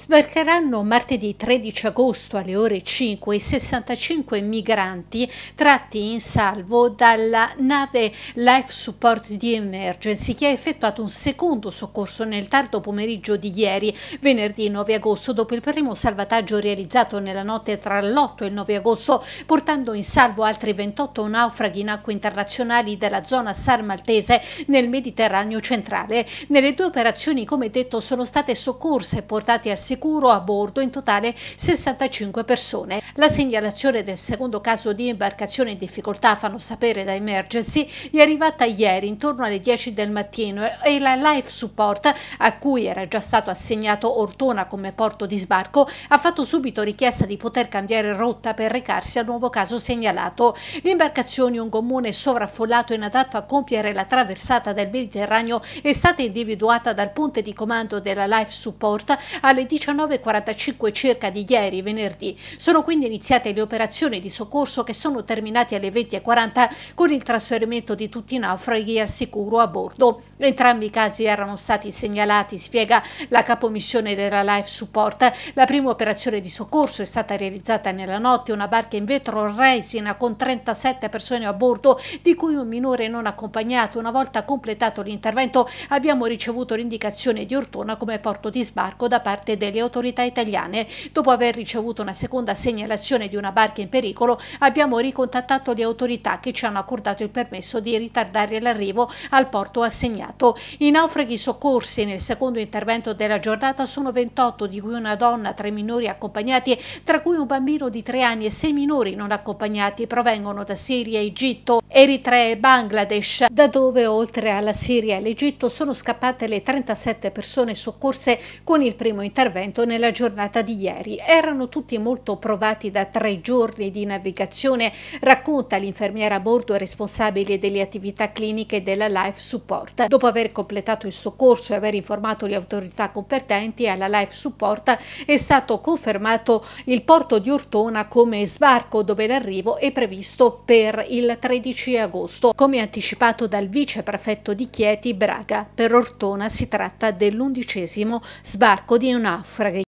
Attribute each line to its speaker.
Speaker 1: Sbarcheranno martedì 13 agosto alle ore 5 i 65 migranti tratti in salvo dalla nave Life Support di Emergency che ha effettuato un secondo soccorso nel tardo pomeriggio di ieri, venerdì 9 agosto, dopo il primo salvataggio realizzato nella notte tra l'8 e il 9 agosto, portando in salvo altri 28 naufraghi in acque internazionali della zona SAR maltese nel Mediterraneo centrale. Nelle due operazioni, come detto, sono state soccorse e portate al sicuro a bordo in totale 65 persone. La segnalazione del secondo caso di imbarcazione in difficoltà, fanno sapere da Emergency, è arrivata ieri intorno alle 10 del mattino e la Life Support, a cui era già stato assegnato Ortona come porto di sbarco, ha fatto subito richiesta di poter cambiare rotta per recarsi al nuovo caso segnalato. L'imbarcazione, un comune sovraffollato e inadatto a compiere la traversata del Mediterraneo, è stata individuata dal ponte di comando della Life Support alle 10 19.45 circa di ieri, venerdì. Sono quindi iniziate le operazioni di soccorso che sono terminate alle 20.40 con il trasferimento di tutti i naufraghi al sicuro a bordo. Entrambi i casi erano stati segnalati, spiega la capomissione della Life Support. La prima operazione di soccorso è stata realizzata nella notte, una barca in vetro resina con 37 persone a bordo, di cui un minore non accompagnato. Una volta completato l'intervento abbiamo ricevuto l'indicazione di Ortona come porto di sbarco da parte delle autorità italiane. Dopo aver ricevuto una seconda segnalazione di una barca in pericolo, abbiamo ricontattato le autorità che ci hanno accordato il permesso di ritardare l'arrivo al porto assegnato. Stato. I naufraghi soccorsi nel secondo intervento della giornata sono 28, di cui una donna, tre minori accompagnati, tra cui un bambino di tre anni e sei minori non accompagnati, provengono da Siria, Egitto, Eritrea e Bangladesh, da dove oltre alla Siria e all'Egitto sono scappate le 37 persone soccorse con il primo intervento nella giornata di ieri. Erano tutti molto provati da tre giorni di navigazione, racconta l'infermiera a bordo responsabile delle attività cliniche della Life Support. Dopo aver completato il soccorso e aver informato le autorità competenti alla Life Support è stato confermato il porto di Ortona come sbarco dove l'arrivo è previsto per il 13 agosto, come anticipato dal vice prefetto di Chieti Braga. Per Ortona si tratta dell'undicesimo sbarco di un naufraghi.